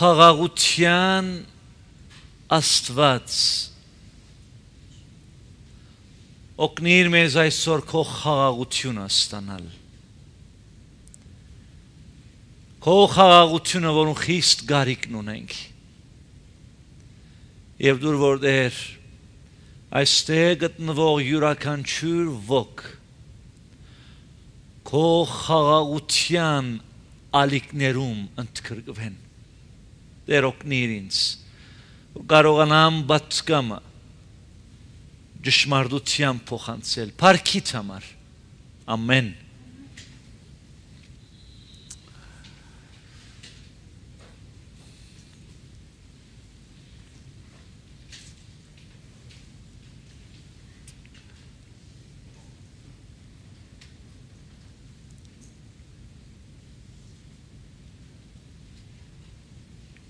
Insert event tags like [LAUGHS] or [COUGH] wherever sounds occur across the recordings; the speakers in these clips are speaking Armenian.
խաղաղության Աստված օգնիր մեզ այսօր քո խաղաղությունը ստանալ քո խաղաղությունը որուն խիստ գարիկն ունենք եւ դուր որ դեր այստեղ գտնվող յուրաքանչյուր ոք քո խաղաղության ալիքներում ընդգրկվեն Տեր օգնիր ինձ ու կարողանամ բացկամը ճշմարտությամբ փոխանցել, Փարքիդ համար։ Ամեն։ Ամ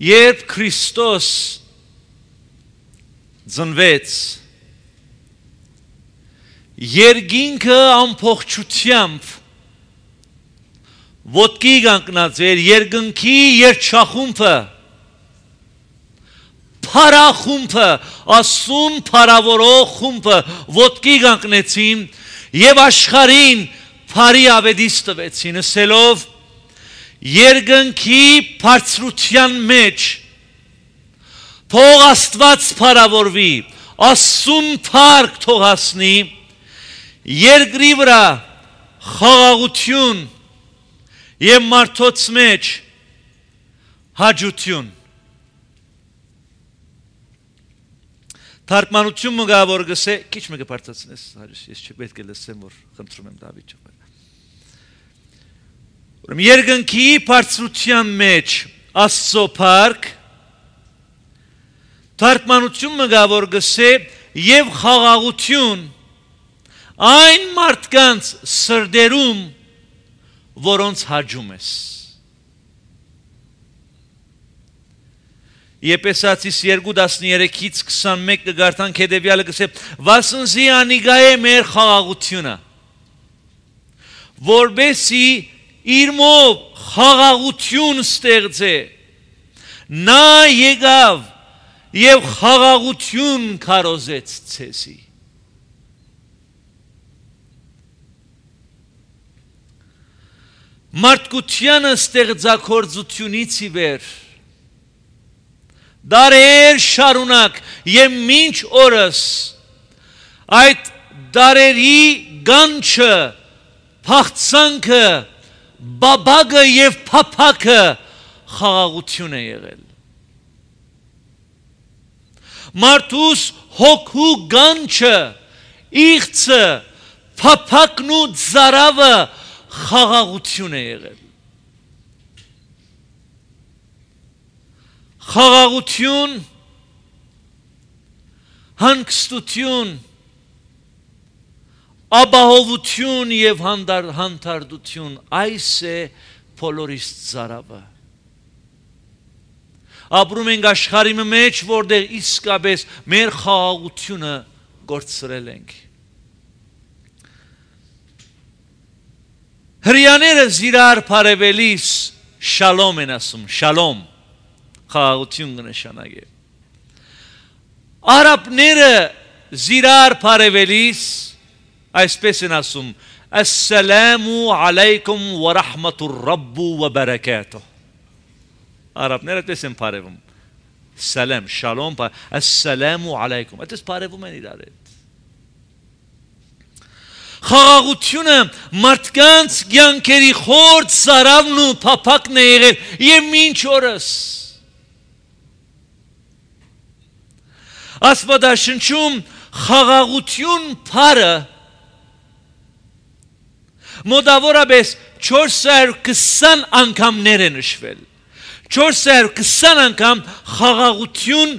Երբ Քրիստոս ծնվեց Երգինքը ամփոխությամբ ոտքի կանգնած էր երգնքի երջախումբը Փարախումբը ասում փարավորող խումբը ոտքի կանգնեցին եւ աշխարհին Փարի ավետիս տվեցին, ասելով երկնքի բարձրության մեջ փող Աստված փարավորվի, Աստուն փառք թող հասնի երկրի վրա խաղաղություն եւ մարդոց մեջ հաջություն Թարգմանությունը գա որ գսե քիչ մը կբարձրացնես հարյուս ես չպետք է լսեմ որ խնդրում եմ Դավիթ ջան Ուրեմն երկնքի բարձրության մեջ Աստծո փառք Թարգմանություն մգա որ գսե եւ խաղաղություն այն մարդկանց սրդերում որոնց հաջում ես Եփեսացիս 2:13-ից 21 կգարտանք հետեւյալը գսե վասնզի անիգայե մեր խաղաղությունը որբեսի իր մոտ խաղաղություն ստեղծե։ Նա եկավ եւ խաղաղություն քարոզեց ցեսի։ Մարդկությանը ստեղծագործությունից ի վեր դարեր շարունակ եւ մինչ օրս այդ դարերի գանչը փախցանքը բաբագը եւ փափակը խաղաղություն է եղել։ Մարդուս հոգու գանչը, իղծը, փափակն ու զարավը խաղաղություն է եղել։ Խաղաղություն, հանգստություն, ապահովություն եւ հանդար հանդարտություն այս է բոլորիս ծարավը ապրում ենք աշխարհի մեջ որտեղ իսկապես մեր խաղաղությունը գործրել ենք հрьяները զիրար բարևելիս շալոմ են ասում շալոմ խաղաղություն կնշանակի արաբները զիրար բարևելիս Այսպես են ասում. Ասսալամու ալայքում վարահմատուր ռաբբու վբարակատու։ Արաբները դες են բարևում։ Սալամ, շալոմ, ասսալամու ալայքում։ Այդպես բարևում են իրար հետ։ Խաղաղությունը մարդկանց կյանքերի խորտ սարավն ու փափակն է եղել եւ մինչ օրս։ Աստվածաշնչում խաղաղություն բարը մոտավորապես 420 անգամներ է նշվել 420 անգամ խաղաղություն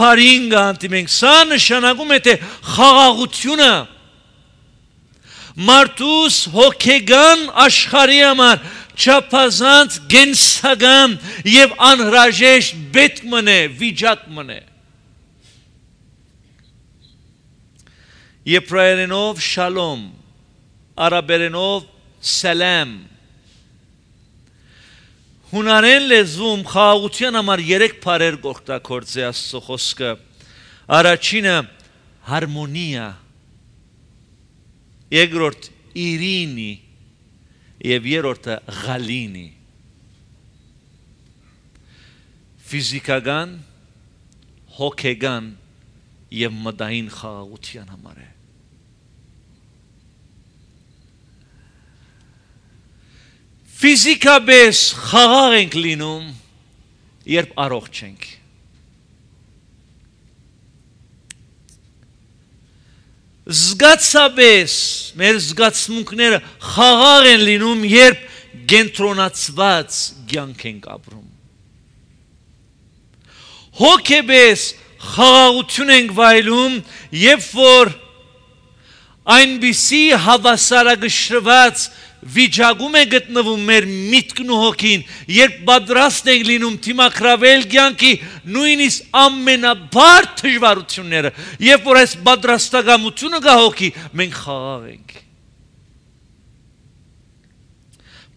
փարին գանտիմենք սա նշանակում է թե խաղաղությունը մարդուս հոգեգան աշխարհի համար չափազանց գենսական եւ անհրաժեշտ բետ մնե վիճակ մնե Եբրայերենով շալոմ արաբերենով սելեմ հունարեն լեզվում խաղաղության համար 3 բարեր գործակորձ է Աստծո խոսքը առաջինը հարմոնիա երկրորդ իրինի եւ երրորդը գալինի ֆիզիկական հոգեգան եւ մտային խաղաղության համար է ֆիզիկապես խաղաղ ենք լինում, երբ առողջ ենք։ Զգացաբես մեր զգացմունքները խաղաղ են լինում, երբ գենտրոնացված կյանք ենք ապրում։ Հոգեբես խաղաղություն ենք վայելում, երբ որ այնպիսի հավասարակշռված վիճակում է գտնվում մեր միտքն ու հոգին, երբ պատրաստ ենք լինում թիմակրավել կյանքի նույնիսկ ամենաբար դժվարությունները, երբ որ այս պատրաստակամությունը կա հոգի, մենք խաղաղ ենք։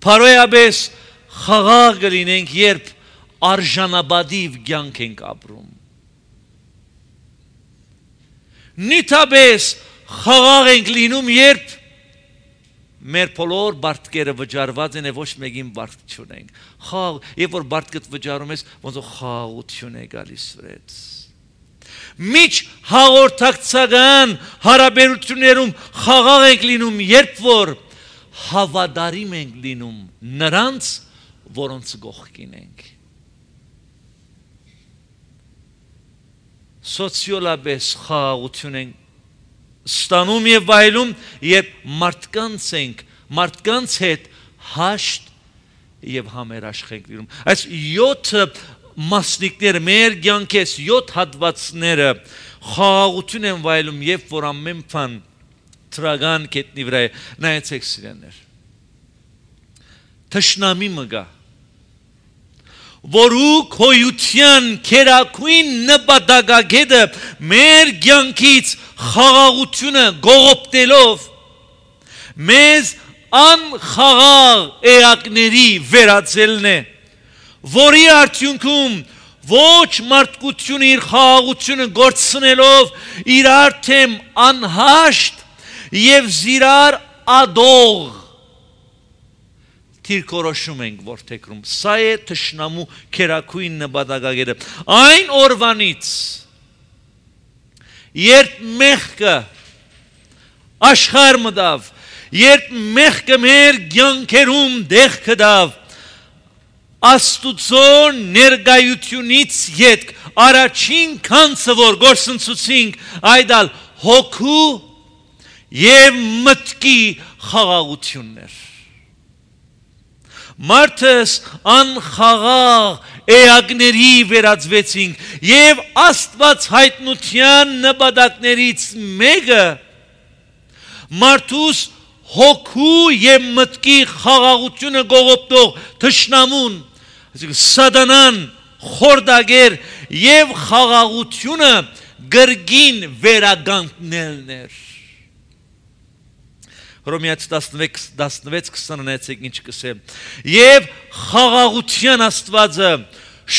Փարոյաբես խաղաղ կլինենք, երբ արժանապատիվ կյանք ենք ապրում։ Նիթաբես խաղաղ ենք լինում, երբ մեր բոլոր բարդկերը վճարված են եւ ոչ մեկին բարդ չունենք։ Խաղ, երբ որ բարդկդ վճարում ես, ոնց որ խաղություն է գալիս վրեց։ Միջ հաղորդակցական հարաբերություններում խաղաղ ենք լինում, երբ որ հավատարիմ ենք լինում նրանց, որոնց գողքին ենք։ Սոցիոլաբես խաղաղություն ենք ստանում եւ վայելում եւ մարդկանց ենք մարդկանց հետ հաշտ եւ համերաշխ ենք լինում այս 7 մասնիկները մեր ցանկես 7 հատվածները խաղաղություն են վայելում եւ որ ամեն բան տրագան կետնի վրա նայեցեք սիրաներ Թշնամի մգա որուք հոյության քերակույն նպատակագետը մեր ցանկից խաղաղությունը գողոպտելով մեզ անխաղաղ էակների վերածելն է, որի արդյունքում ոչ մարդկությունը իր խաղաղությունը գործցնելով իր արդեն անհաշտ եւ զիրար ադող թիրքորոշում ենք որթեգրում սա է թշնամու քերակույն նպատակագիրը այն օրվանից որ Երբ մեղքը աշխարհ մտավ, երբ մեղքը մեր ցանկերում դեղ կդավ, Աստուծո ներգայությունից յետք առաջին քանսը որ գործընծուցինք, այդալ հոգու եւ մտքի խաղաղություններ։ Մարդս անխաղաղ էակների վերածվեցինք եւ Աստված հայտնության նպատակներից մեկը մարդուս հոգու եւ մտքի խաղաղությունը գողոպտող թշնամուն, այսինքն սատանան, խորդագեր եւ խաղաղությունը գրգին վերագանքնելն էր։ Հռոմեաց 16:16-ին ինչ կսեմ։ Եվ խաղաղության Աստվածը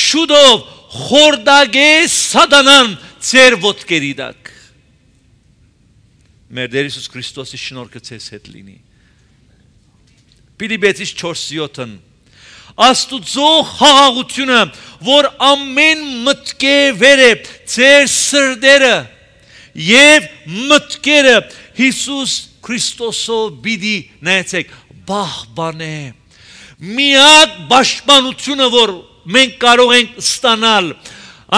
շուտով խորդագե սատանան ծեր ոտքերի դակ։ Մեր Տեր Հիսուս Քրիստոսի շնորհքը ցես հետ լինի։ Պիլիպեցիս 4:7-ն Աստուծո խաղաղությունը, որ ամեն մտքե վեր է ծեր սրդերը եւ մտքերը Հիսուս Քրիստոսով բիդի նայեցեք բահբան է միակ պաշտպանությունը որ մենք կարող ենք ստանալ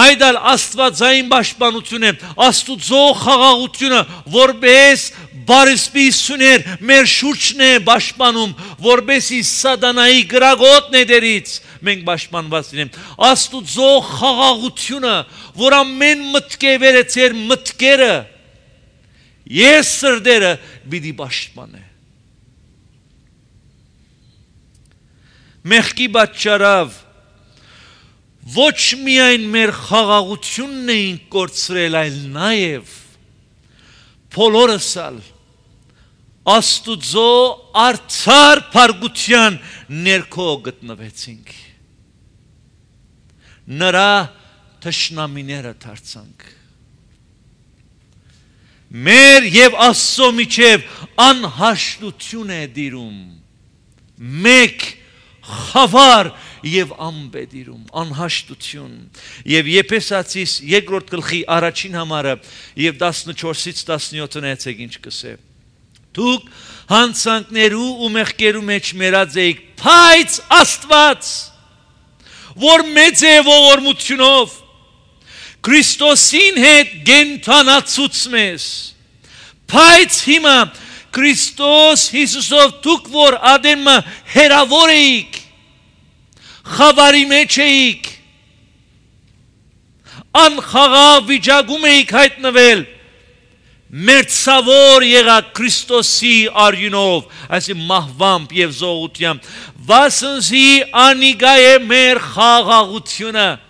այդ ալ աստվածային պաշտպանությունն է աստուծո խաղաղությունը որբես բարեսպիսուներ մեր շուրջն է պաշտպանում որբեսի սատանայի գրագոտն է դերից մենք պաշտպանված լինենք աստուծո խաղաղությունը որ ամեն մտքե վերեցեր մտքերը մտքերը Ես սրդերը պիտի պաշտպանե։ Մեղքի պատճառով ոչ միայն մեր խաղաղությունն էին կորցրել, այլ նաև փոլորսալ Աստուծո արցար փարգության ներքո գտնվեցինք։ Նրա թշնամիները դարձանք մեր եւ Աստծո միջև անհաշտություն է դիրում։ Մեկ խավար եւ անբեդիրում անհաշտություն եւ եփեսացիս երկրորդ գլխի առաջին համարը եւ 14-ից 17-ն էցեք ինչ կսե դուք հանցանքներու ու մեղքերու մեջ մերած էիք բայց աստված որ մեծ է ողորմությունով Քրիստոսին հետ գենթանացուցում ես։ Բայց հիմա Քրիստոս Հիսուսով դուք որ Ադեմը հերավոր էիք, խավարի մեջ էիք, անխաղաղ վիճակում էիք հայտնվել, մերցավոր եղաք Քրիստոսի արյունով, այսի մահվամբ եւ զողությամբ, վասնզի անիգայե մեր խաղաղությունը, խաղաղ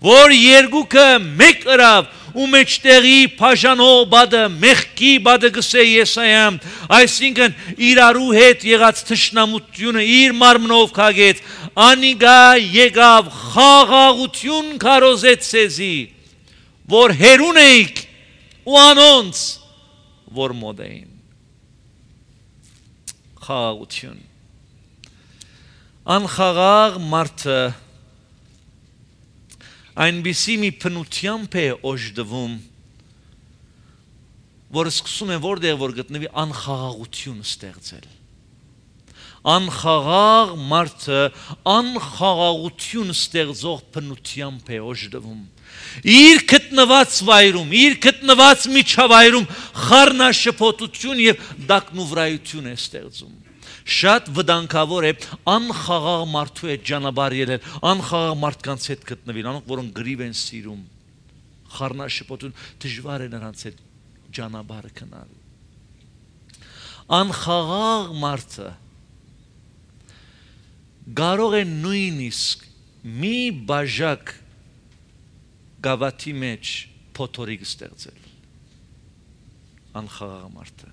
որ երկուքը մեկ ըրավ ու մեջտեղի բաժանո բադը մեղքի բադը գսե Եսայամ այսինքն իրարու հետ եղած թշնամությունը իր մարմնով քագեց անիգա եկավ խաղաղություն քարոզեց ցեզի որ հերուն էիք ու անոնց որ մոտ էին խաղաղություն անխաղաղ մարդը այնպիսի մի փնությամբ է օժտվում, որը սկսում է որտեղ որ գտնվի անխաղաղություն ստեղծել։ Անխաղաղ մարդը անխաղաղություն ստեղծող փնությամբ է օժտվում։ Իր գտնված վայրում, իր գտնված միջավայրում խառնաշփոթություն եւ դակնուվրայություն է ստեղծում շատ վտանգավոր է անխաղաղ մարդու հետ ճանապարհ ելել, անխաղաղ մարդկանց հետ գտնվել, անոնք որոնք գրիվ են սիրում, խառնաշփոթուն դժվար է նրանց հետ ճանապարհ գնալ։ Անխաղաղ մարդը կարող է նույնիսկ մի բաժակ գավաթի մեջ փոթորիկ ստեղծել անխաղաղ մարդը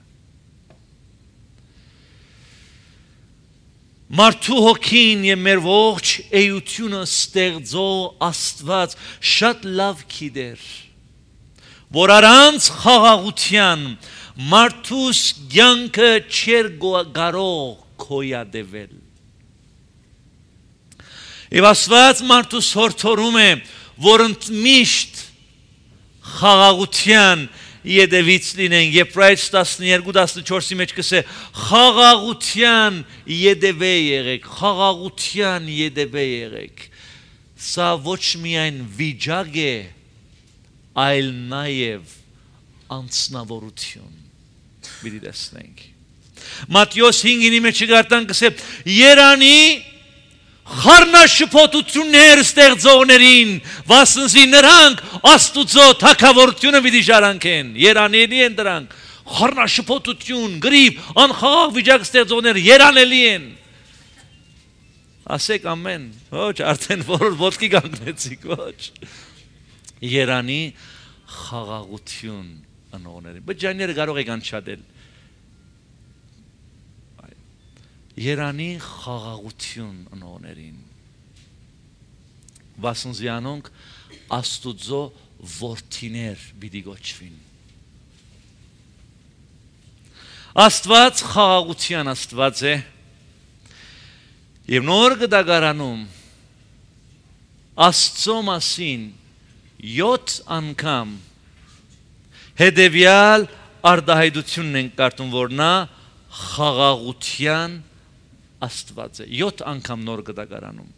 Մարդու հոգին եւ մեր ողջ էությունը ստեղծո Աստված շատ լավ գիտեր, որ առանց խաղաղության մարդուս կյանքը չեր կարող կոյադեվել։ Եվ Աստված մարդուս հորթորում է, որ ընդմիշտ խաղաղության յետևից լինեն։ Եփրայց 12:14-ի մեջ կսե խաղաղության յետևե եղեք, խաղաղության յետևե եղեք։ Սա ոչ միայն վիճակ է, այլ նաև անձնավորություն։ Մենք դեսնենք։ Մատթեոս 5-ի մեջ գարտան կսե Երանի խառնաշփոթություններ ստեղծողներին վասնզի նրանք Աստուծո թակավորությունը պիտի շարանքեն։ Երանելի են դրանք։ Խառնաշփոթություն, գրիբ, անխաղ վիճակ ստեղծողներ երանելի են։ Ասեք ամեն։ Ոչ, արդեն որ ոտքի կանգնեցիք, ոչ։ Երանի խաղաղություն անողներին։ Բջանները կարող եք անչադել։ Երանի խաղաղություն անողներին։ Վասունզյանոնք աստուծո որդիներ պիտի գոչվին։ Աստված խաղաղության Աստված է։ Եվ նոր գդագարանում Աստծո մասին 7 անգամ հետևյալ արդահայտությունն են կարդում, որ նա խաղաղության Աստված է։ 7 անգամ նոր գդագարանում։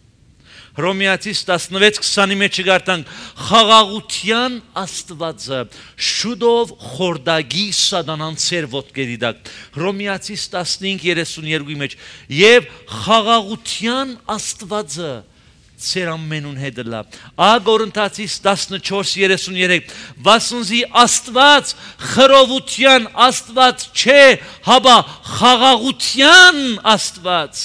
Հռոմեացիս 16:20-ի մեջ գարտանք խաղաղության Աստվածը շուտով խորդագի սատանան ծեր ոտքերի դակ Հռոմեացիս 15:32-ի մեջ եւ խաղաղության Աստվածը ծեր ամենուն հետը լա Ա Կորինթացիս 14:33 վասունզի Աստված խրովության Աստված չէ հաբա խաղաղության Աստված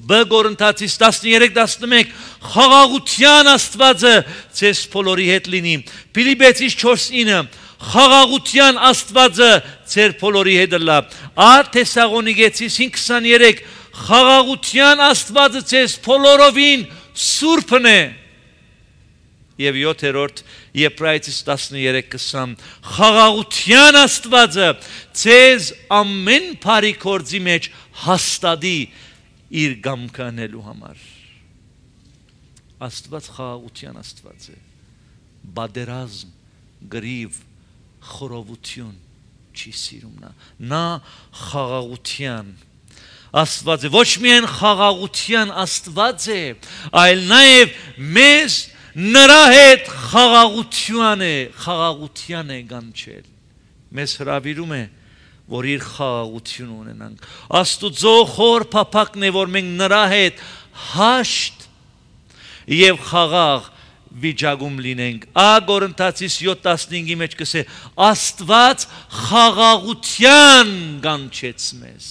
Բ Կորինթացիս 13:11 խաղաղության Աստվածը ցես բոլորի հետ լինի։ Ֆիլիպեցիս 4:9 խաղաղության Աստվածը ցեր բոլորի հետ լա։ Ա Թեսաղոնիկեցիս 5:23 խաղաղության Աստվածը ցես բոլորովին սուրբն է։ Եվ 7-րդ Եբրայեցիս 13:20 խաղաղության Աստվածը ցեզ ամեն բարի կորձի մեջ հաստատի իր գամքը անելու համար աստված խաղաղության աստված է բادرազմ գրիվ խորովություն չի սիրում նա նա խաղաղության աստված է ոչ միայն խաղաղության աստված է այլ նաև մեզ նրա հետ խաղաղության է խաղաղության է գանչել մեզ հravirում է որ իր խաղաղություն ունենանք։ Աստուծո խոր փափակն է, որ մենք նրա հետ հաշտ եւ խաղաղ վիճակում լինենք։ Ա Կորինթացիս 7:15-ի մեջ կսե Աստված խաղաղության կանչեց մեզ։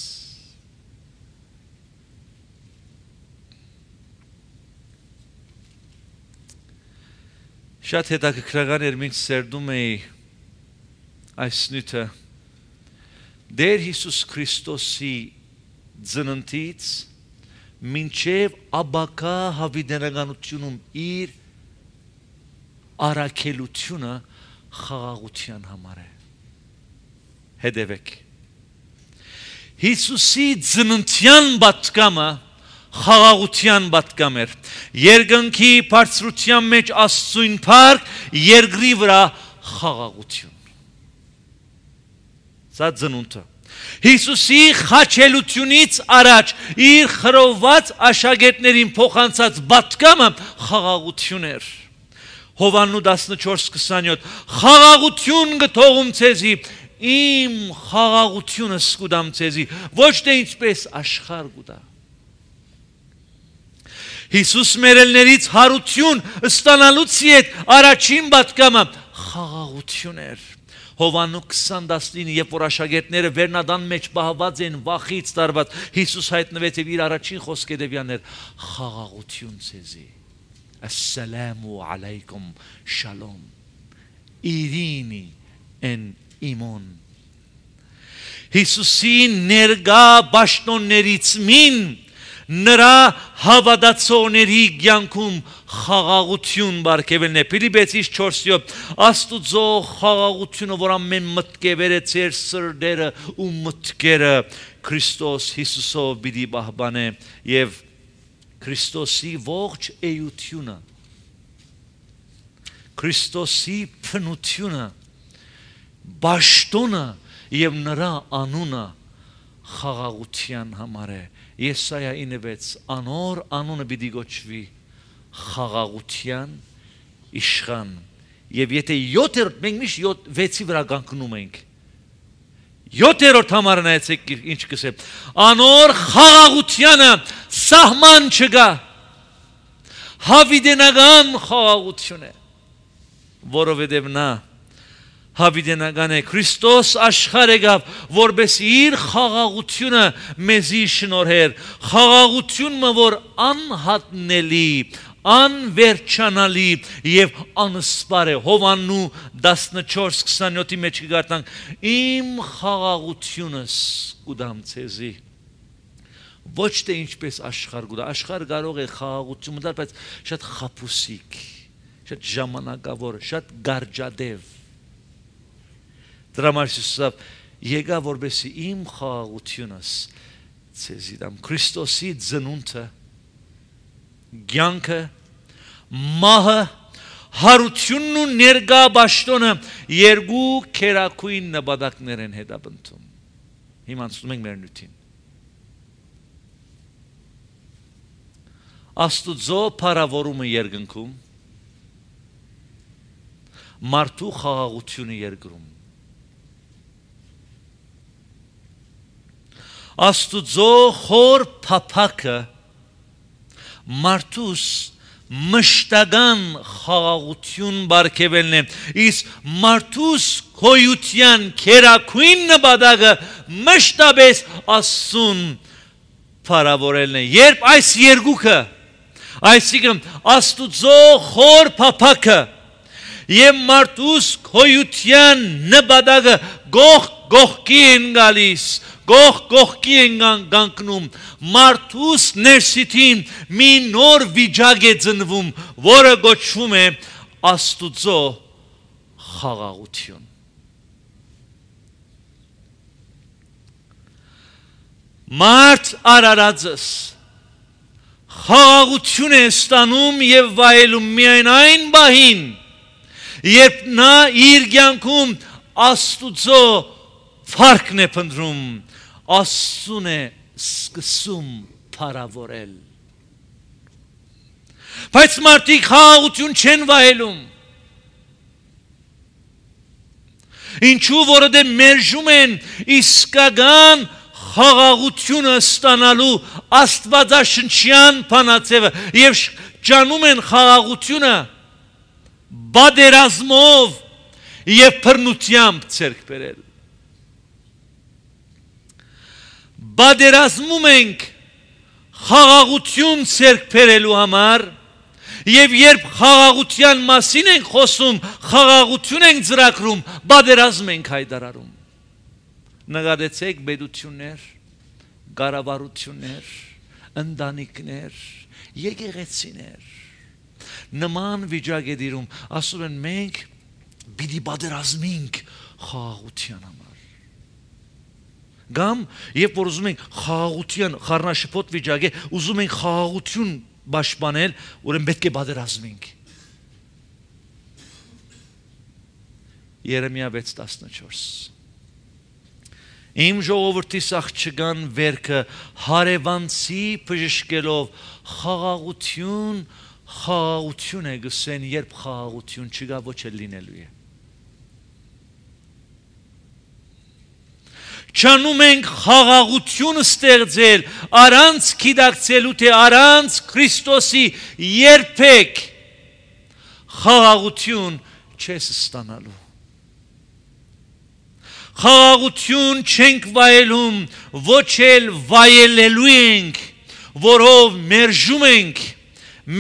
Շատ հետաքրքրական էր, մինչ սերդում էի այս նյութը Դեր Հիսուս Քրիստոսի ծննդից մինչև աբակա հավիտենականությունում իր առաքելությունը խաղաղության համար է։ Հետևեք։ Հիսուսի ծննդյան բացկամը խաղաղության պատկամ էր։ Երկնքի բարձրության մեջ աստծույն փառք, երկրի վրա խաղաղություն։ Սա ծնունդը։ Հիսուսի խաչելությունից առաջ իր խրոված աշակերտներին փոխանցած բացկամը խաղաղություն էր։ Հովաննու 14:27 խաղաղություն գթողում ցեզի իմ խաղաղությունը սկուդամ ցեզի ոչ թե ինչպես աշխարհ գուտա Հիսուս մերելներից հարություն ստանալուց հետ առաջին բացկամը խաղաղություն էր Հովանու 20:19, երբ որ աշակերտները վերնադան մեջ պահված են վախից տարված, Հիսուս հայտնվեց եւ իր առաջին խոսքը դեվյաներ խաղաղություն ցեզի։ Ասսալամու ալայքում շալոմ։ Իրինի են իմոն։ Հիսուսի ներգա ճշտոններից մին նրա հավատացողների ցանկում խաղաղություն բարգեւելն է Ֆիլիպեցիս 4:7 Աստուծո խաղաղությունը որ ամեն մտքե վերեցեր սրդերը ու մտքերը Քրիստոս Հիսուսով բիդի բահբանե եւ Քրիստոսի ողջ էությունը Քրիստոսի փնությունը ճշտոնը եւ նրա անունը խաղաղության համար է Եսայա 9:6 անոր անունը պիտի գոչվի խաղաղության իշխան եւ եթե 7-րդ մենք միշտ 7-ի վրա կանգնում ենք 7-րդ համարը նայեցեք ինչ կսե անոր խաղաղությունը սահման չկա հավիդենական խաղաղություն է որովհետև նա հավիտենական է Քրիստոս աշխարհ եկավ որբեսի իր խաղաղությունը մեզի շնորհեր խաղաղությունը որ անհատնելի անվերջանալի եւ անսպար է Հովաննու 14:27-ի մեջ գարտանք իմ խաղաղությունս կուդամ ցեզի ոչ թե ինչպես աշխարհ գուտա աշխարհ կարող է խաղաղություն մտնել բայց շատ խապուսիկ շատ ժամանակավոր շատ գարջադև Դրա համար Հիսուսը եկա որբեսի իմ խաղաղությունս ցեզի դամ Քրիստոսի ծնունդը ցանկը մահը հարությունն ու ներգա ճշտոնը երկու քերակույն նպատակներ են հետապնդում։ Հիմա անցնում ենք մեր նյութին։ Աստուծո փառավորումը երկնքում մարդու խաղաղությունը երկրում Աստուծո խոր փափակը մարդուս մշտական խաղաղություն բարգևելն է իսկ մարդուս քոյության քերակույն նպատակը մշտապես աստուն փարավորելն է երբ այս երկուքը այսինքն աստուծո խոր փափակը եւ մարդուս քոյության նպատակը գող գողքի են գալիս գող կողքի են գանկնում, մարդուս ներսիթին մի նոր վիճակ է ծնվում, որը գոչվում է աստուծո խաղաղություն։ Մարդ արարածս խաղաղություն է ստանում եւ վայելում միայն այն բահին, երբ նա իր կյանքում աստուծո ֆարքն է փնտրում Աստուն է սկսում փառավորել։ Բայց մարդիկ խաղաղություն չեն վայելում։ Ինչու որովհետև դե մերժում են իսկական խաղաղությունը ստանալու աստվածաշնչյան փանացևը եւ ճանում են խաղաղությունը բادرազմով եւ բռնությամբ ցերկ բերել։ բادرազմում ենք խաղաղություն ցերկբերելու համար եւ երբ խաղաղության մասին ենք խոսում, խաղաղություն ենք ծրագրում, բادرազմ ենք հայտարարում։ Նկատեցեք բեդություններ, կառավարություններ, ընտանիքներ, եկեղեցիներ։ Նման վիճակ է դիրում, ասում են մենք պիտի բادرազմենք խաղաղության համար Կամ երբ որ ուզում ենք խաղաղության խառնաշփոթ վիճակի, ուզում ենք խաղաղություն պաշտպանել, ուրեմն պետք է պատերազմենք։ Երեմիա 6:14 Իմ ժողովրդի աղջկան վերքը հարևանցի բժշկելով խաղաղություն խաղաղություն է գսեն, երբ խաղաղություն չկա, ոչ էլ լինելու է։ լինել Չանում ենք խաղաղություն ստեղծել առանց գիտակցելու թե առանց Քրիստոսի երբեք խաղաղություն չես ստանալու։ Խաղաղություն չենք վայելում, ոչ էլ վայելելու ենք, որով մերժում ենք,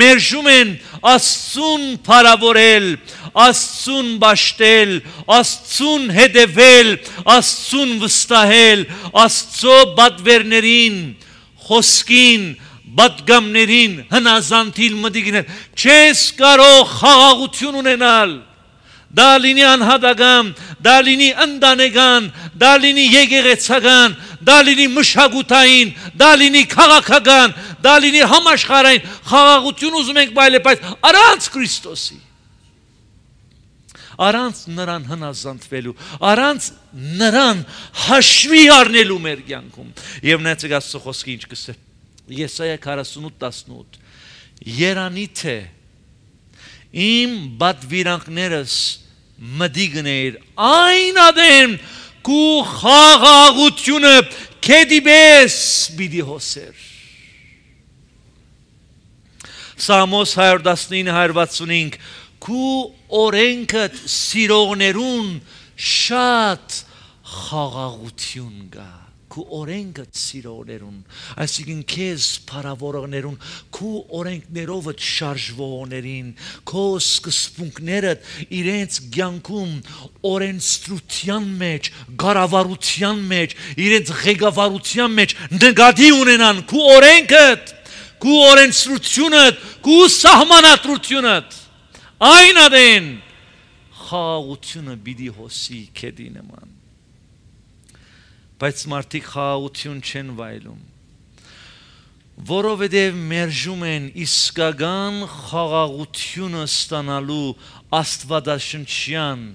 մերժում են Աստծուն փարավորել, Աստծուն ճաշտել, Աստծուն հետևել, Աստծուն վստահել, Աստծո բադվերներին, խոսքին, բադգամներին հնազանդիլ մտիգնել։ Չես կարող խաղաղություն ունենալ դա լինի անհատական, դա լինի ընդանեկան, դա լինի եկեղեցական, դա լինի մշակութային, դա լինի քաղաքական, դա լինի համաշխարհային, խաղաղություն ուզում ենք բայլե, բայց առանց Քրիստոսի առանց նրան հնազանդվելու, առանց նրան հաշվի առնելու մեր կյանքում։ Եվ նա ցեգա սոխոսքի ինչ կսե։ Եսայա 48:18։ Երանի թե իմ բադվիրանքներս մդի գներ այն ադեմ կու խաղաղությունը կեդիբես բիդի հոսեր Սամոս 119 165 քու օրենքդ սիրողներուն շատ խաղաղություն գա քու օրենքդ սիրողներուն այսինքն քեզ փարավորողներուն քու օրենքներովդ շարժվողներին քո սկսպունքներդ իրենց ցանկում օրենստրության մեջ գարավարության մեջ իրենց ղեկավարության մեջ նկատի ունենան քու օրենքդ քու օրենստրությունդ քու սահմանադրությունդ Այն ադեն խաղաղությունը պիտի հոսի քեդի նման։ Բայց մարդիկ խաղաղություն չեն վայելում որովհետև մերժում են իսկական խաղաղությունը ստանալու աստվածաշնչյան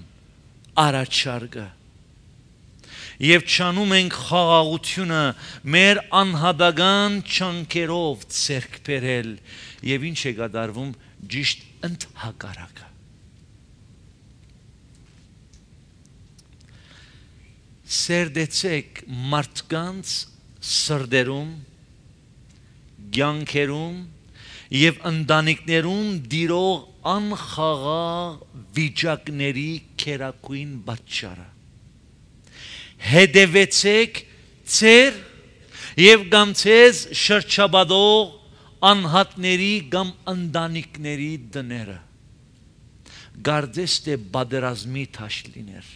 առաջարկը եւ ճանոում ենք խաղաղությունը մեր անհատական ճանկերով ցերկ բերել եւ ինչ է կատարվում ճիշտ ընդ հակարակը։ Սերդեցեք մարդկանց սրդերում, ցանկերում եւ ընտանիքներում դիրող անխաղաղ վիճակների քերակույն պատճառը։ Հետևեցեք ծեր եւ կամ ցեզ շրջաբադող անհատների կամ ընտանիքների դները գարձես թե բادرազմի թաշ լիներ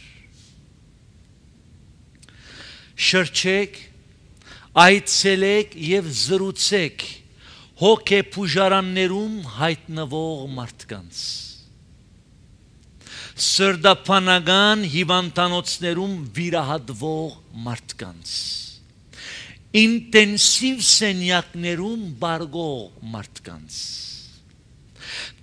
շրջեք այցելեք եւ զրուցեք հոգեբուժարաններում հայտնվող մարդկանց սրդապանական հիվանդանոցներում վիրահատվող մարդկանց ինտենսիվ սենյակներում բարգող մարդկանց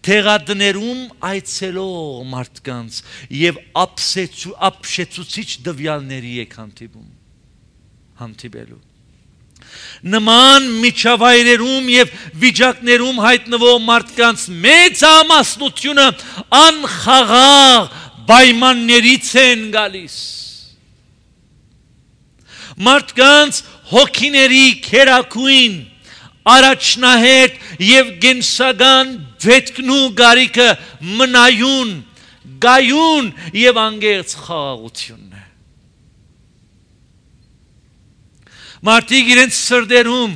թեղադներում այցելող մարդկանց եւ ապսեցու ապշեցուցիչ դվյալների եք հանդիպում հանդիպելու նման միջավայրերում եւ վիճակներում հայտնվող մարդկանց մեծ ամասնությունը անխաղաղ պայմաններից են գալիս մարդկանց հոգիների քերակույն առաջնահերթ եւ գենսական վետքնու գարիկը մնայուն գայուն եւ անգերց խաղաղությունն է մարդիկ իրենց սրդերում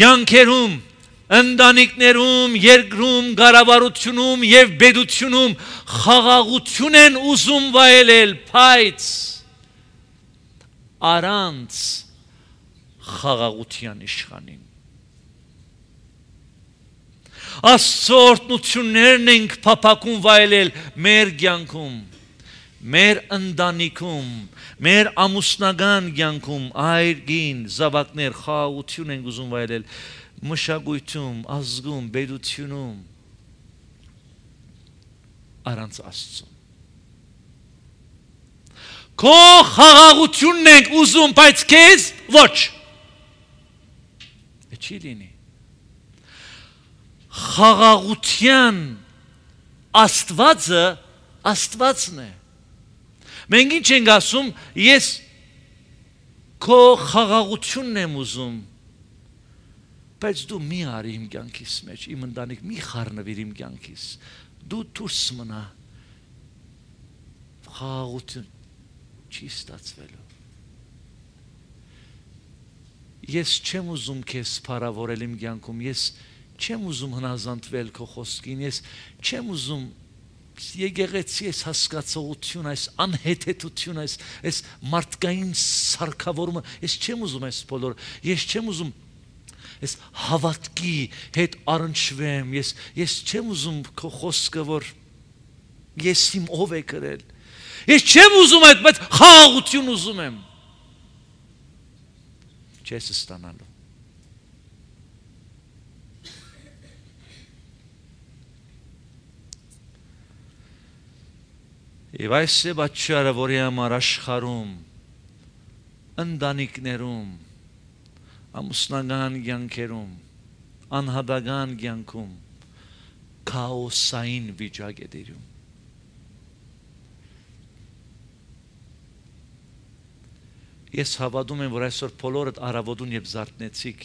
ցանկերում ընտանիքներում, երկրում, ղարավարությունում եւ բեդությունում խաղաղություն են ուզում վայելել, բայց առանց խաղաղության իշխանին։ Աստծո օրտնություններն ենք փապակում վայելել մեր կյանքում, մեր ընտանիքում, մեր ամուսնական կյանքում, այրգին, զավակներ խաղաղություն ենք ուզում վայելել մշակույթում, ազգում, բերությունում առանց Աստծո Քո խաղաղությունն ենք ուզում, բայց քեզ ոչ չի լինի։ Խաղաղության Աստվածը Աստվածն է։ Մենք ինչ ենք ասում, ես քո խաղաղությունն եմ ուզում։ Բայց դու մի արի իմ կյանքիս մեջ, իմ ընտանիք մի խառնվիր իմ կյանքիս։ Դու դուրս մնա։ Խաղաղություն չի ստացվելու ես չեմ ուզում քեզ սփարավորել իմ կյանքում, ես չեմ ուզում հնազանդվել քո խոսքին, ես չեմ ուզում եկեղեցի այս հասկացողություն, այս անհետեթություն, այս այս մարդկային սարքավորումը, ես չեմ ուզում այս բոլորը, ես չեմ ուզում ես հավատքի հետ առնչվեմ, ես ես չեմ ուզում քո խոսքը, որ ես իմ ով է գրել։ Ես չեմ ուզում այդ, բայց խաղաղություն ուզում եմ չես ստանալու։ Եվ այս է պատճառը, որի համար աշխարում, ընտանիքներում, ամուսնական կյանքերում, անհատական կյանքում քաոսային վիճակ է դիրում։ Ես հավատում եմ, որ այսօր բոլորդ առավոտուն եւ զարթնեցիք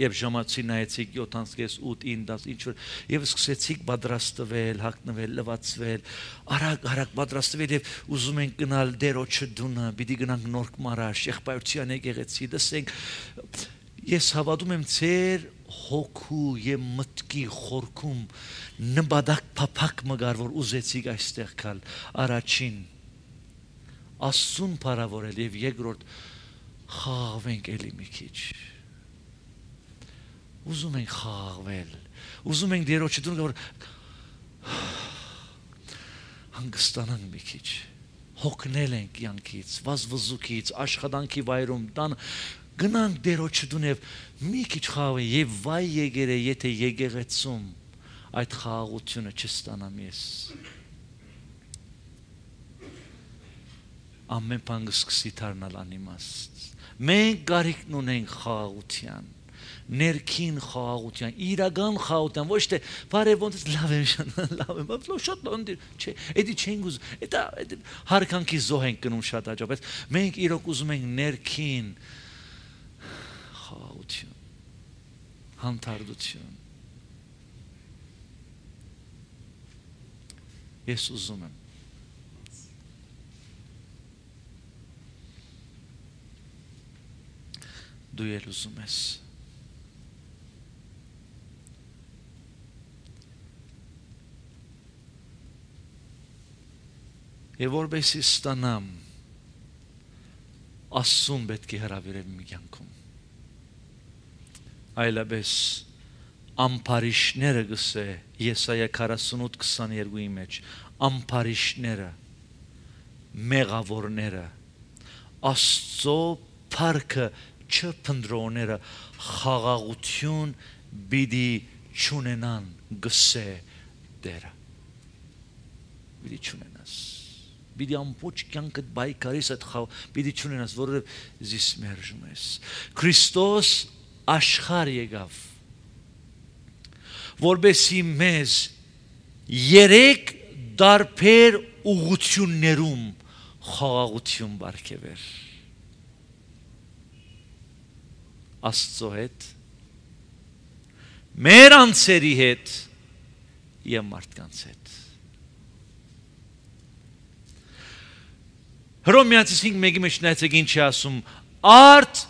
եւ ժամացի նայեցիք 7:58-9 ինչ որ եւ սկսեցիք պատրաստվել, հակնվել, լվացվել, արագ արագ պատրաստվել եւ ուզում են գնալ դերոջը դունը, պիտի գնանք նորք մարաշ, եղբայրության եկեղեցի, դսենք ես հավատում եմ ծեր հոգու եւ մտքի խորքում նպատակ փափակ մգար որ ուզեցիք այստեղ գալ առաջին Աստծուն բարավորել եւ երկրորդ խաղվենք էլի մի քիչ։ Ուզում ենք խաղվել։ Ուզում ենք դերոջը դուն որ հանգստանանք մի քիչ։ Հոգնել ենք յանքից, վազվզուկից, աշխատանքի վայրում, տան գնանք դերոջը դուն եւ մի քիչ խաղվեն եւ վայ եկերե եթե եկեղեցում այդ խաղաղությունը չստանամ ես։ եգ ամեն բան կսկսի դառնալ անիմաստ։ Մենք գարիկն ունենք խաղաղության ներքին խաղաղության, իրական խաղաղության, ոչ թե բարև ոնց լավ եմ շան, լավ եմ, ապլո շատ լոնդի, չէ, էդի չենք ուզում, էդա հարկանքի զոհ ենք գնում շատ հաջող, բայց մենք իրոք ուզում ենք ներքին խաղաղություն, հանդարտություն։ Ես ուզում եմ դու ելուզում ես։ Եվ որպեսի ստանամ Աստծուն պետք է հրավիրեմ մի կյանքում։ Այլապես ամփարիշները գսե Եսայա 48:22-ի մեջ ամփարիշները մեղավորները Աստծո փառքը չը փնդրողները խաղաղություն բիդի չունենան գսե դերը բիդի չունենաս բիդի ամբողջ կյանքդ բայկարիս այդ խաղ բիդի չունենաս որովհետև զիս մերժում ես քրիստոս աշխարհ եկավ որբեսի մեզ երեք դարբեր ուղություններում խաղաղություն բարգեւեր Աստծո հետ, մեր անձերի հետ եւ մարդկանց հետ։ Հռոմեացիս 5:1-ի մեջ նայեցեք ինչ է ասում. Արդ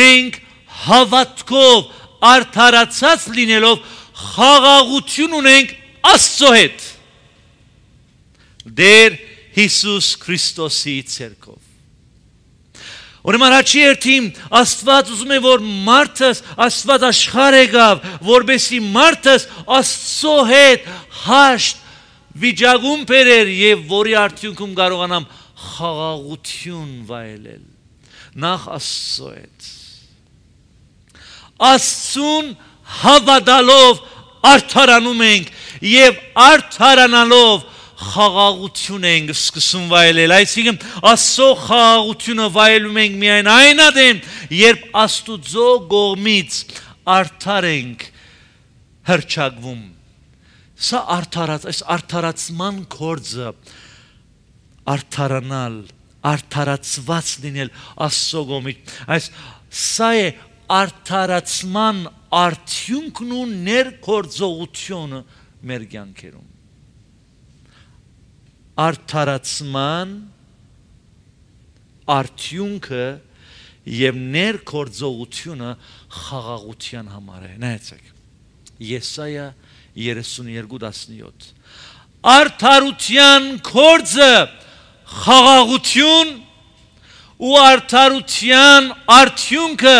մենք հավատքով արդարացած լինելով խաղաղություն ունենք Աստծո հետ։ Դեր Հիսուս Քրիստոսի ցերկով։ Ուրեմն առաջի երթին Աստված ուզում է որ մարդըս Աստված աշխարհ եկավ, որբեսի մարդըս Աստծո հետ հաշտ վիճակում բերեր եւ որի արդյունքում կարողանամ խաղաղություն վայելել։ Նախ Աստծո հետ։ Աստծուն հավատալով արդարանում ենք եւ արդարանալով խաղաղություն ենք սկսում վայելել, այսինքն Աստծո խաղաղությունը վայելում ենք միայն այն ադեմ, երբ Աստուծո գողմից արդար ենք հրճակվում։ Սա արդարած, այս արդարացման կորձը արդարանալ, արդարացված լինել Աստծո գողմից։ Այս սա է արդարացման արդյունքն ու ներկործողությունը մեր կյանքերում արդարացման արդյունքը եւ ներկործողությունը խաղաղության համար է նայեցեք Եսայա 32:17 Արդարության կորձը խաղաղություն ու արդարության արդյունքը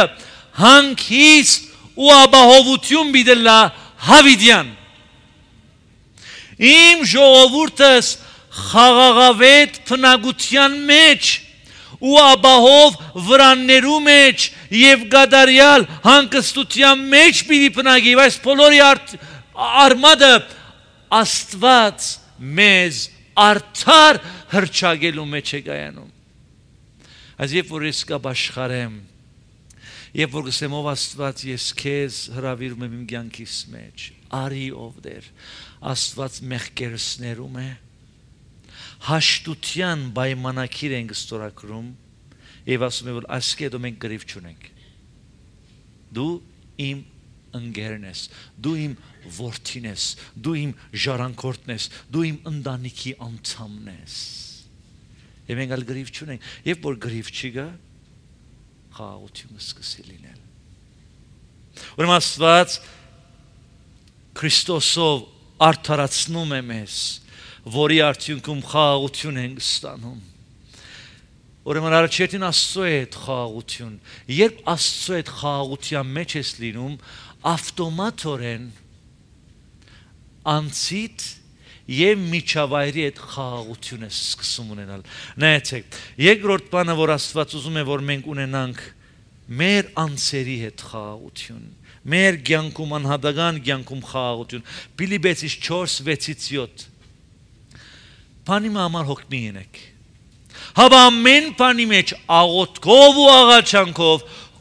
հանգիստ ու ապահովություն բիդելա հավիդյան Իմ ժողովուրդս խաղաղավետ փնագության մեջ ու աբահով վրաններու մեջ եւ գադարյալ հանգստության մեջ պիտի փնագի այս բոլորի արմատը աստված մեզ արդար հրճագելու մեջ է գայանում Այս երբ որ ես կա աշխարհեմ, երբ որ գսեմ ով Աստված ես քեզ հravirում եմ իմ կյանքիս մեջ, արի ով դեր, Աստված մեղքերսներում է, հաշտության պայմանագիր ենք ստորագրում եւ ասում եմ որ այս կետը մենք գրիվ չունենք դու իմ ընկերն ես դու իմ որդին ես դու իմ ժառանգորդն ես դու իմ ընտանիքի անդամն ես եւ մենք ալ գրիվ չունենք եւ որ գրիվ չի գա խաղաղությունը սկսի լինել ուրեմն աստված Քրիստոսով արդարացնում է մեզ որի արդյունքում խաղաղություն ենք ստանում։ Ուրեմն առաջերտին Աստծո է այդ խաղաղություն։ Երբ Աստծո այդ խաղաղության մեջ ես լինում, ավտոմատորեն անցիդ եւ միջավայրի այդ խաղաղությունը սկսում ունենալ։ Նայեցեք, երկրորդ բանը, որ Աստված ուզում է, որ մենք ունենանք մեր անձերի հետ խաղաղություն մեր ցանկում անհատական ցանկում խաղաղություն։ Պիլիպեցիս 4:6-ից 7 բանի համար հոգ մի ենեք։ Հավա ամեն բանի մեջ աղոթքով ու աղաչանքով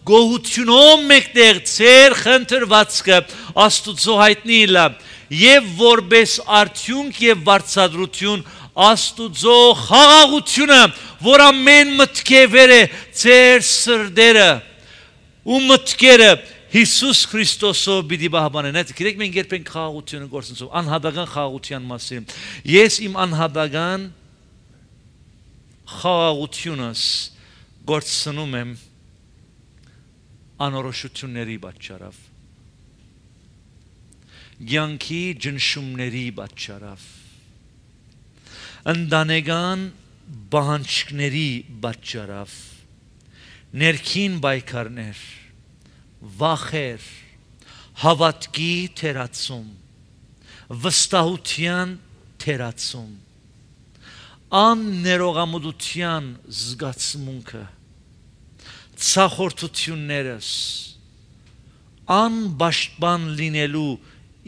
գոհությունով մեկտեղ ծեր խնդրվածքը աստուծո հայտնի լա եւ որբես արդյունք եւ վարծադրություն աստուծո խաղաղությունը որ ամեն մտքե վեր է ծեր սրդերը ու մտքերը Հիսուս Քրիստոսով պիտի բահբանեն։ Գիտեք մենք երբ ենք խաղաղությունը գործընծում, անհատական խաղաղության մասին։ Ես իմ անհատական խաղաղությունս գործնում եմ անորոշությունների պատճառով ցանկի ջնշումների պատճառով ընդանեգան բանջկների պատճառով ներքին բայկարներ վախեր, հավատքի թերացում, վստահության թերացում, աններողամտության զգացմունքը, ցախորտություններս, անբաշտման լինելու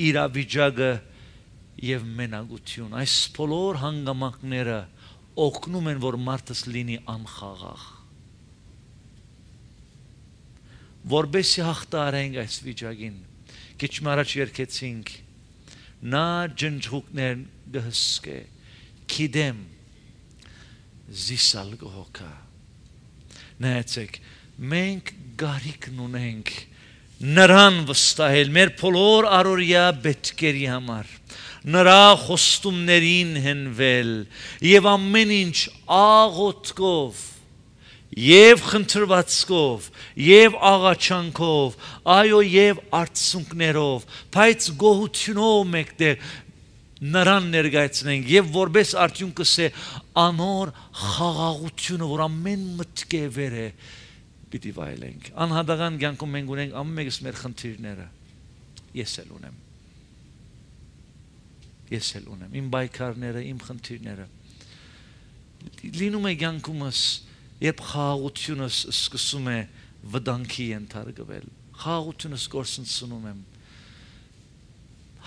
իրավիճակը եւ մենագություն այս բոլոր հանգամանքները օգնում են որ մարդս լինի անխաղաղ որբեսի հաղթարենք այս վիճակին։ Քիչմ առաջ երկեցինք նա ջնջուկներ գհսկե քիդեմ զիսալ գոհքա նայեցեք մենք գարիկն ունենք նրան վստահել մեր բոլոր արորիա բետկերի համար նրա խոստումներին հենվել եւ ամեն ինչ աղոթքով եւ խնդրվածքով եւ աղաչանքով այո եւ արցունքներով բայց գոհությունով մեկտեղ նրան ներգայացնենք եւ որբես արդյունքս է անոր խաղաղությունը որ ամեն մտքե վեր է պիտի վայելենք անհատական կյանքում մենք ունենք ամեն մեկս մեր խնդիրները ես էլ ունեմ ես էլ ունեմ իմ բայկարները իմ խնդիրները լինում է կյանքումս երբ խաղաղությունը սկսում է վտանգի ենթարկվել, խաղաղությունը սկորցնցնում եմ,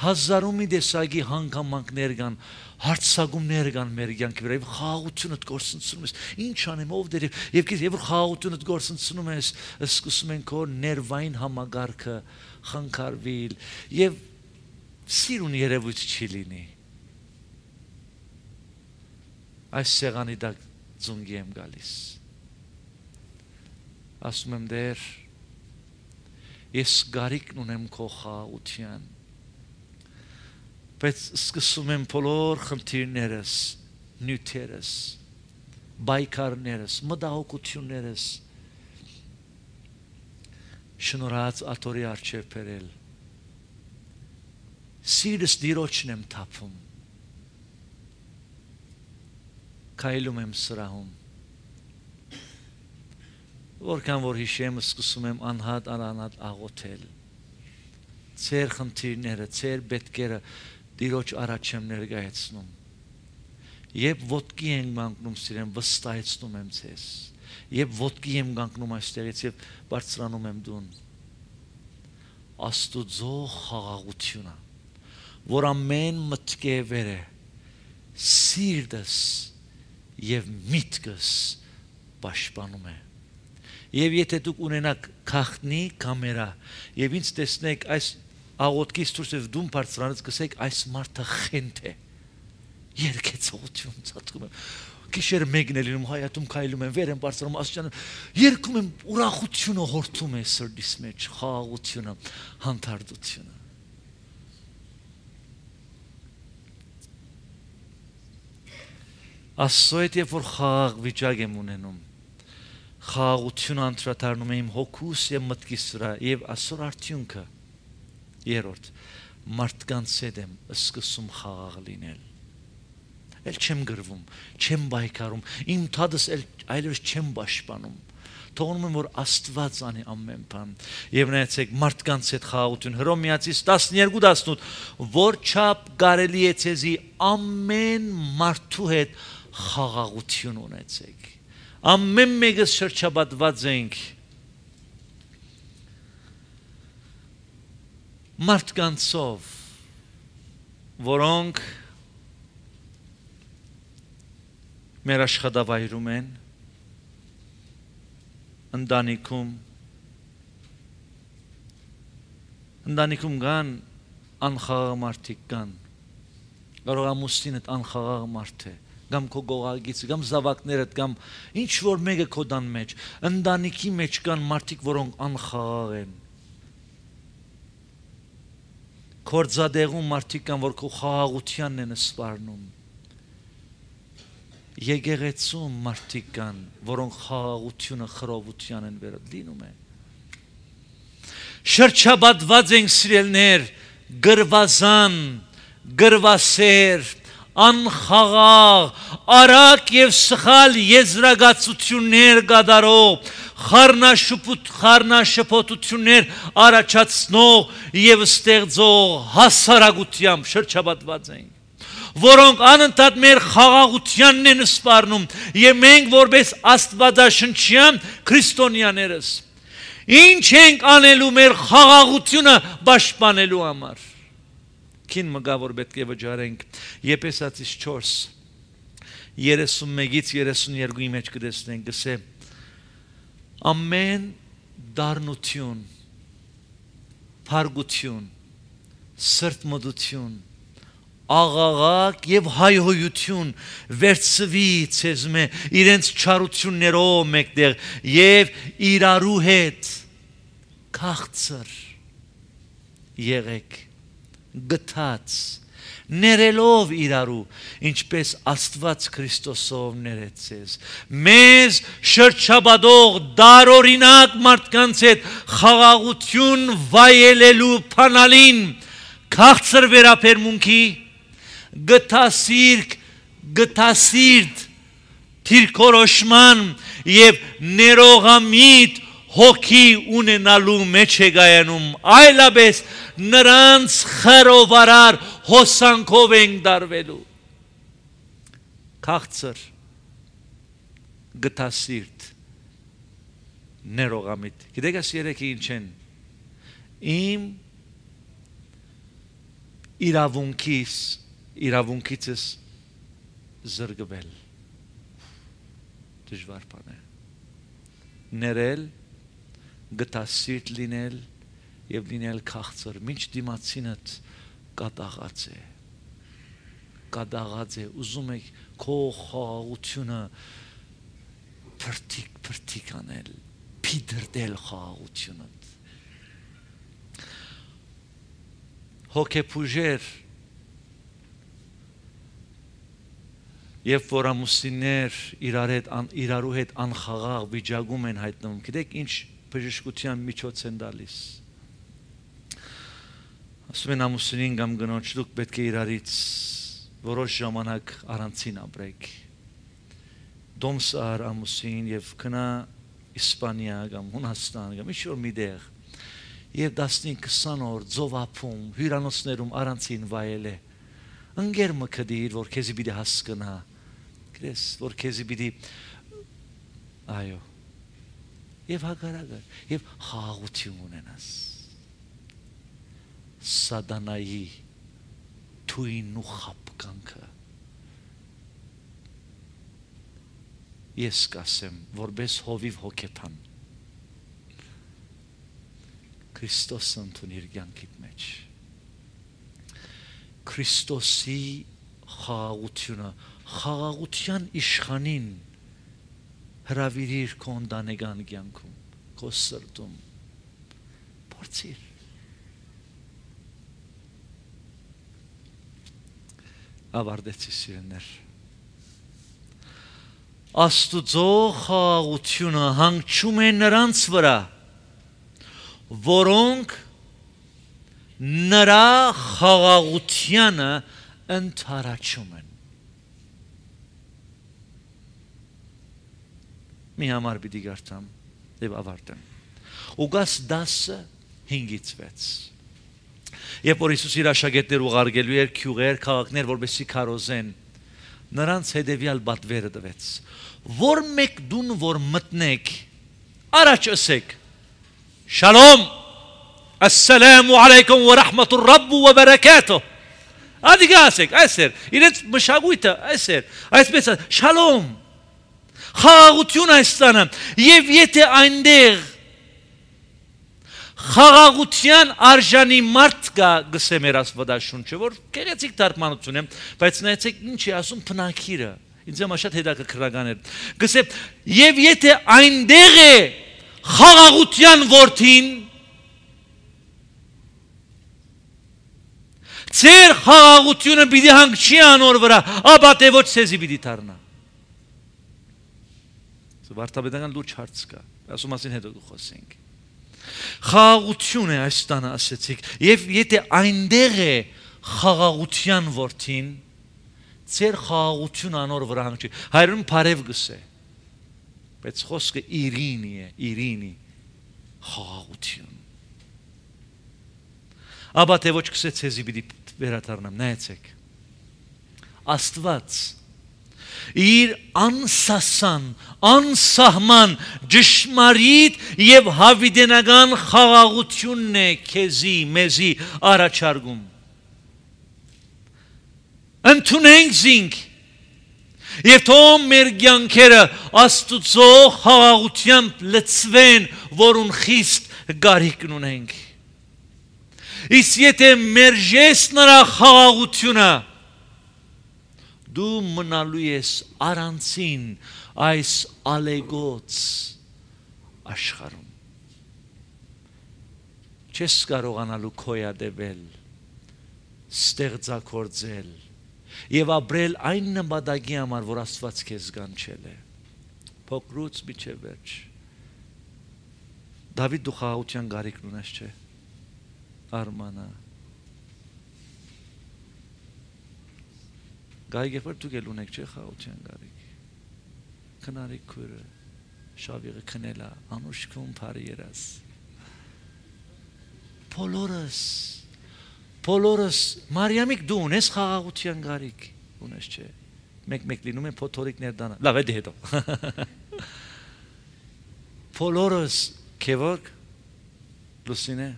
հազարումի դեսագի հանգամանքներ կան, հարցակումներ կան մեր կյանքի վրա, եւ խաղաղությունդ գործընծնում ես։ Ինչ անեմ, ով դեր եւ քեզ եւ խաղաղությունդ գործընծնում ես, սկսում են քո ներվային համագարքը խանգարվել եւ սիրուն երևույթ չի լինի։ Այս սեղանի տակ ծունգի եմ գալիս ասում եմ դեր ես գարիկն ունեմ քո խաղության բայց սկսում եմ բոլոր խնդիրներս նյութերս բայկարներս մտահոգություններս շնորհած աթորի արչև բերել սիրս դիրոջն եմ թափում քայլում եմ սրահում Որքան որ հիշեմ, սկսում եմ անհատ անանատ աղոթել։ Ձեր խնդիրները, ձեր պետքերը Տիրոջ առաջ եմ ներկայացնում։ Եբ ոդկի են մանկնում սիրեմ, վստահեցնում եմ ցես։ Եբ ոդկի եմ գանկնում այստեղից եւ բարձրանում եմ դուն։ Աստուծո խաղաղությունը, որ ամեն մտքե վեր է, սիրտս եւ միտքս պաշտպանում է։ Եվ եթե դուք ունենաք քախնի կամերա եւ ինձ տեսնեք այս աղոտքից դուրս եւ դում բարձրանից կսեք այս մարդը խենթ է։ Երկեցողություն ցածկում եմ։ Գիշեր մեկն է լինում հայատում քայլում եմ, վեր եմ բարձրանում աստիճանը, երկում եմ ուրախությունը հորթում է սրտիս մեջ, խաղաղությունը, հանդարտությունը։ Աստծո հետ երբ որ խաղաղ վիճակ եմ ունենում, խաղաղություն անդրադառնում եմ հոգուս եւ մտքիս վրա եւ այսօր արդյունքը երրորդ մարդկանց հետ եմ սկսում խաղաղ լինել ել չեմ գրվում չեմ բայկարում իմ թադս ել այլևս չեմ պաշտպանում թողնում եմ որ Աստված անի ամեն բան։ Եվ նայեցեք մարդկանց այդ խաղաղություն Հռոմեացիս 12:18 որչապ կարելի է ցեզի ամեն մարդու հետ խաղաղություն ունեցեք ամեն մեկը շրջապատված ենք մարդկանցով, որոնք մեր աշխատավայրում են, ընտանիքում, ընտանիքում կան անխաղաղ մարդիկ կան, կարող ամուսինդ անխաղաղ մարդ է, անխաղ կամ քո գողագից կամ զավակներդ կամ ինչ որ մեկը քոդան մեջ ընտանիքի մեջ կան մարդիկ որոնք անխաղաղ են կորձադեղում մարդիկ կան որ քո խաղաղությանն են սպառնում եկեղեցում մարդիկ կան, որոնք խաղաղությունը խրովության են վերադինում է։ Շրջաբադված են սիրելներ, գրվազան, գրվասեր, անխաղաղ, արակ եւ սխալ եզրակացություններ գդարող, խառնաշփոթ խառնաշփոթություններ առաջացնող եւ ստեղծող հասարակությամբ շրջապատված ենք որոնք անընդհատ մեր խաղաղությանն են սպառնում եւ մենք որպես աստվածաշնչյան քրիստոնյաներս ինչ ենք անելու մեր խաղաղությունը պաշտպանելու համար կին մգավոր պետք է վճարենք Եփեսացից 4 31-ից 32-ի մեջ կտեսնենք գսե ամեն դառնություն փարգություն սրտմտություն աղաղակ եւ հայհոյություն վերցվի ցեզ մե իրենց չարություններով մեկտեղ եւ իրարու հետ քաղցր եղեք գտած ներելով իրարու ինչպես Աստված Քրիստոսով ներեց ես մեզ շրջաբադող դարօրինակ մարդկանց հետ խաղաղություն վայելելու փանալին քաղցր վերաբերմունքի գտասիրք գտասիրտ թիրքորոշման եւ ներողամիտ հոգի ունենալու մեջ է գայանում այլապես այլ նրանց խրովարար հոսանքով ենք դարվելու։ Քաղցր գտասիրտ ներողամիտ։ Գիտեք աս երեքը ինչ են։ Իմ իրավունքից, իրավունքիցս զրկվել։ Դժվար բան է։ Ներել, գտասիրտ լինել, եւ լինել քաղցր, ինչ դիմացինդ կատաղած է։ Կատաղած է, ուզում եք քո խաղաղությունը փրտիկ փրտիկ անել, փիդրդել խաղաղությունը։ Հոգեբուժեր Եվ որ ամուսիններ իրար հետ իրարու հետ անխաղաղ վիճակում են հայտնվում, գիտեք ինչ բժշկության միջոց են դալիս ասում են ամուսինին կամ գնոջ դուք պետք է իրարից որոշ ժամանակ առանցին ապրեք դոմս ար ամուսին եւ քնա իսպանիա կամ հունաստան կամ ինչ որ միտեղ եւ 15-20 օր ծովափում հյուրանոցներում առանցին վայել է ընկեր մկդիր որ քեզի պիտի հասկանա գրես որ քեզի պիտի այո եւ հակարակը եւ խաղաղություն ունենաս սադանայի թույն ու խապկանքը ես կասեմ որբես հովիվ հոգեթան Քրիստոսը ընդունիր կյանքիդ մեջ Քրիստոսի խաղաղությունը խաղաղության իշխանին հրավիրիր քո ընտանեկան կյանքում քո սրտում փորձիր ավարտեցի սիրելներ։ Աստուծո խաղաղությունը հանգչում է նրանց վրա, որոնք նրա խաղաղությանը ընդառաջում են։ Մի համար պիտի գարտամ եւ ավարտեմ։ Ուգաս 10-ը 5-ից 6 Երբ որ Հիսուս իր աշակերտներ ուղարկելու էր քյուղեր, քաղաքներ, որովհետեւ քարոզեն, նրանց հետևյալ բատվերը տվեց. Որ մեկ դուն որ մտնեք, առաջ ասեք. Շալոմ, ասսալամու ալեյքում վարահմատուր ռաբ վբարակաթու։ Ադիգ ասեք, այսեր, իրենց մշակույթը այսեր, այսպես շալոմ։ Խաղաղություն այս տանը։ Եվ եթե այնտեղ խաղաղության արժանի մարդ կա գսե մեր աստվածաշունչը որ գեղեցիկ դարմանություն է բայց նայեցեք ինչ է ասում փնակիրը ինձ համար շատ հետաքրքրական էր գսե եւ եթե այնտեղ է խաղաղության որդին Ձեր խաղաղությունը պիտի հանգչի անոր վրա, ապա թե ոչ ցեզի պիտի դառնա։ Սա վարդապետական լուրջ հարց կա։ Ասում ասին հետո կխոսենք։ Խաղաղություն է այս տանը, ասեցիք։ Եվ եթե այնտեղ է խաղաղության որդին, ծեր խաղաղություն անոր վրա հանգչի։ Հայրուն բարև գսե։ Բայց խոսքը իրինի է, իրինի խաղաղություն։ Աբա թե ոչ կսե ցեզի պիտի վերադառնամ, նայեցեք։ Աստված իր անսասան, անսահման ճշմարիտ եւ հավիդենական խաղաղությունն է քեզի, մեզի առաջարկում։ Ընթունենք զինք Եվ թող մեր ցանկերը Աստուծո խաղաղությամբ լցվեն, որուն խիստ գարիկն ունենք։ Իսկ եթե մեր ժես նրա խաղաղությունը դու մնալու ես առանցին այս ալեգոց աշխարհում չես կարողանալու քոյադեվել ստեղծագործել եւ ապրել այն նպատակի համար որ Աստված քեզ գանչել է փոքրուց միջև վերջ Դավիթ դու խաղաղության գարիկն ունես չէ արմանը Գայիկ երբ դուք ել ունեք չէ խաղության գարիկ։ Քնարի քուրը շավիղը քնելա, անուշքում բարի երաս։ Բոլորս բոլորս Մարիամիկ դու ունես խաղաղության գարիկ, ունես չէ։ Մեկ-մեկ լինում են փոթորիկներ դանա։ Լավ, էդի հետո։ [LAUGHS] Բոլորս Քևորգ Լուսինե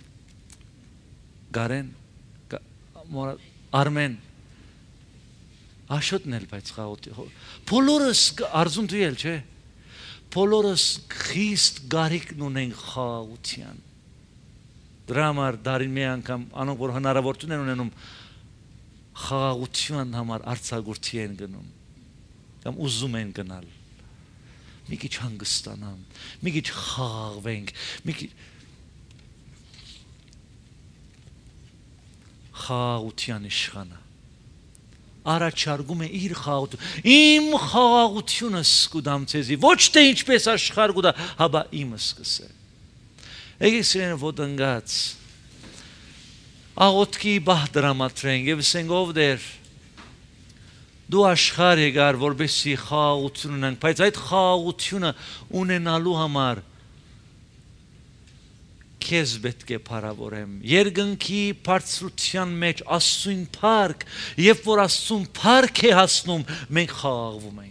Գարեն Արմեն Աշոտն էլ բայց խաղոտ։ Բոլորս արզուն դու ել, չէ՞։ Բոլորս խիստ գարիկն ունեն խաղության։ Դրա համար դարին մի անգամ անոնք որ հնարավորություն են ունենում խաղաղության համար արցագործի են գնում կամ ուզում են գնալ մի քիչ հանգստանամ մի քիչ խաղաղվենք մի քիչ խաղաղության իշխանը առաջարկում է իր խաղաղություն։ Իմ խաղաղությունը սկուդամ ցեզի, ոչ թե ինչպես աշխարհ գուտա, հաբա իմը սկսե։ Եկեք իրեն ոտնգած։ Աղոտքի բահ դրամատրենք եւ ասենք ով դեր դու աշխարհ եկար որբեսի խաղաղություն ունենք, բայց այդ խաղաղությունը ունենալու համար քեզ պետք է փառավորեմ երգնքի բարձրության մեջ աստծուն փառք երբ որ աստծուն փառք է հասնում մենք խաղաղվում ենք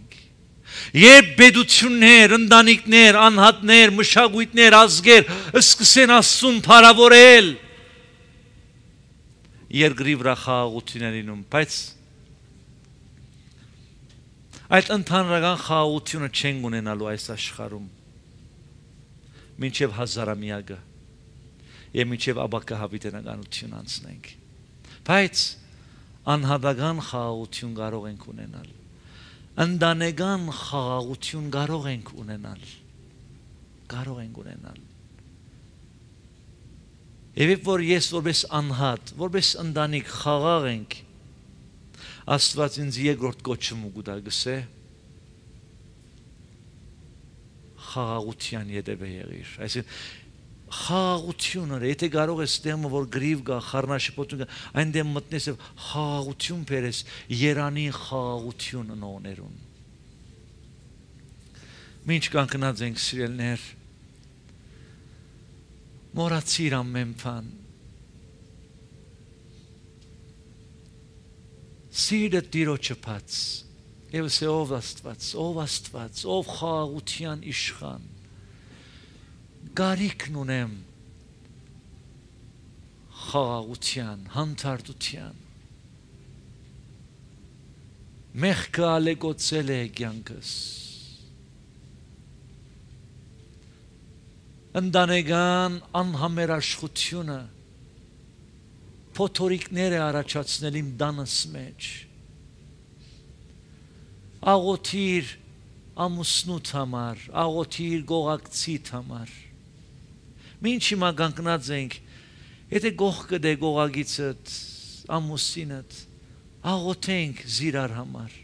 Երբ բեդություններ, ընտանիքներ, անհատներ, մշակույթներ, ազգեր սկսեն աստծուն փառավորել, երկրի վրա խաղաղություն է լինում, բայց այդ ընդհանրական խաղաղությունը չեն ունենալու այս աշխարհում մինչև հազարամյակը եւ միջև աբակա հավիտենականություն անցնենք։ Բայց անհատական խաղաղություն կարող ենք ունենալ։ Ընդանեկան խաղաղություն կարող ենք ունենալ։ Կարող ենք ունենալ։ Եվ երբ որ ես որպես անհատ, որպես ընտանիք խաղաղ ենք, Աստված ինձ երկրորդ կոչում ու գտա գսե, խաղաղության յետևը եղիր։ Այսինքն խաղաղություն արա, եթե կարող ես ստեղը որ գրիվ գա, խառնաշփոթուն գա, այնտեղ մտնես եւ խաղաղություն բերես Երանի խաղաղություն նոներուն։ Մինչ կանգնած ենք սիրելներ, մոռացիր ամեն բան։ Սիրը տիրոջը բաց։ Եվ սե ով աստված, ով աստված, ով խաղաղության իշխան գարիքն ունեմ խաղաղության, հանդարտության։ Մեղքը ալեգոցել է կյանքս։ Ընդանեգան անհամերաշխությունը փոթորիկներ է առաջացնել իմ դանս մեջ։ Աղոթիր ամուսնուդ համար, աղոթիր գողակցիդ համար։ Մինչ հիմա կանգնած ենք, եթե գողքը դե գողագիցդ, ամուսինդ, աղոթենք զիրար համար,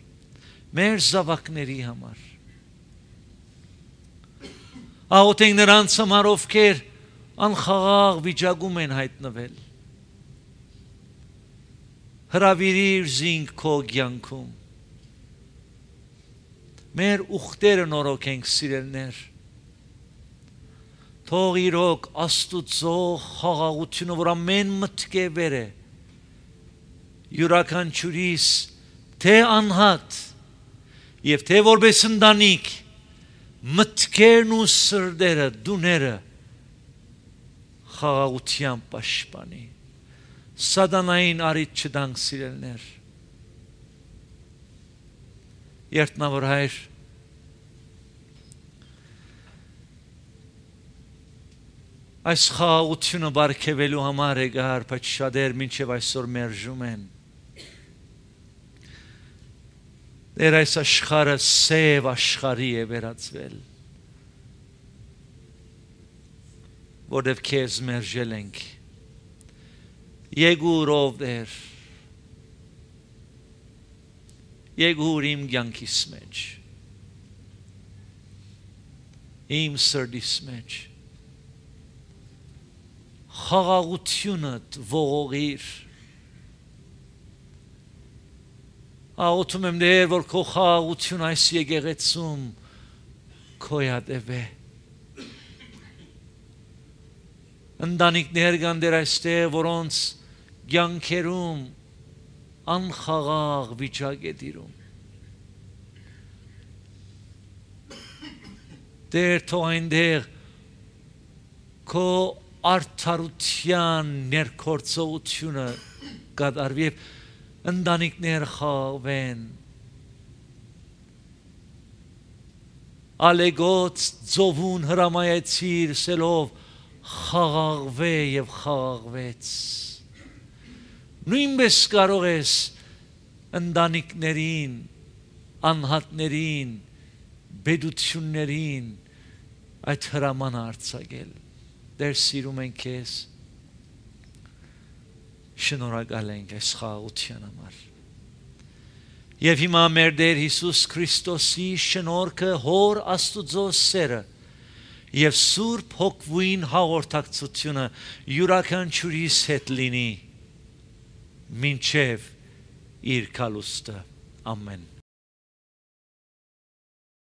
մեր զավակների համար։ Աղոթենք նրանց համար, ովքեր անխաղաղ վիճակում են հայտնվել։ Հրավիրիր զինք քո կյանքում։ Մեր ուխտերը նորոգենք սիրելներ։ Թող իրոք Աստուծո խաղաղությունը, որ ամեն մտքե վեր է, յուրաքանչյուրիս թե անհատ եւ թե որպես ընտանիք մտքերն ու սրդերը դուները խաղաղությամբ պաշտպանի։ Սադանային արիտ չդանք սիրելներ։ Երտնավոր հայր այս խաղաղությունը բարգևելու համար եկար, բայց շատեր մինչև այսօր մերժում են։ Դեր այս աշխարհը սև աշխարհի է վերածվել։ Որտեվ քեզ մերժել ենք։ Եգուրով դեր։ Եգուր իմ կյանքիս մեջ։ Իմ սրտիս մեջ։ մեջ խաղաղությունդ ողողիր Աղոթում եմ դեր, որ քո խաղաղություն այս եկեղեցում քո յադեվե։ Ընդանիքներ կան դեր այստեղ, որոնց ցանկերում անխաղաղ վիճակ է դիրում։ Դեր թող այնտեղ քո արդարության ներքորցողությունը կատարվի եւ ընտանիքներ խաղվեն ալեգոց ծովուն հրամայեցիր սելով խաղաղվե եւ խաղաղվեց նույնպես կարող ես ընտանիքներին անհատներին բեդություններին այդ հրաման արցակել Տեր սիրում ենք քեզ։ Շնորհակալ ենք այս խաղաղության համար։ Եվ հիմա մեր Տեր Հիսուս Քրիստոսի շնորհքը հոր Աստուծո սերը եւ Սուրբ Հոգվին հաղորդակցությունը յուրաքանչյուրիս հետ լինի մինչև իր կալուստը ամեն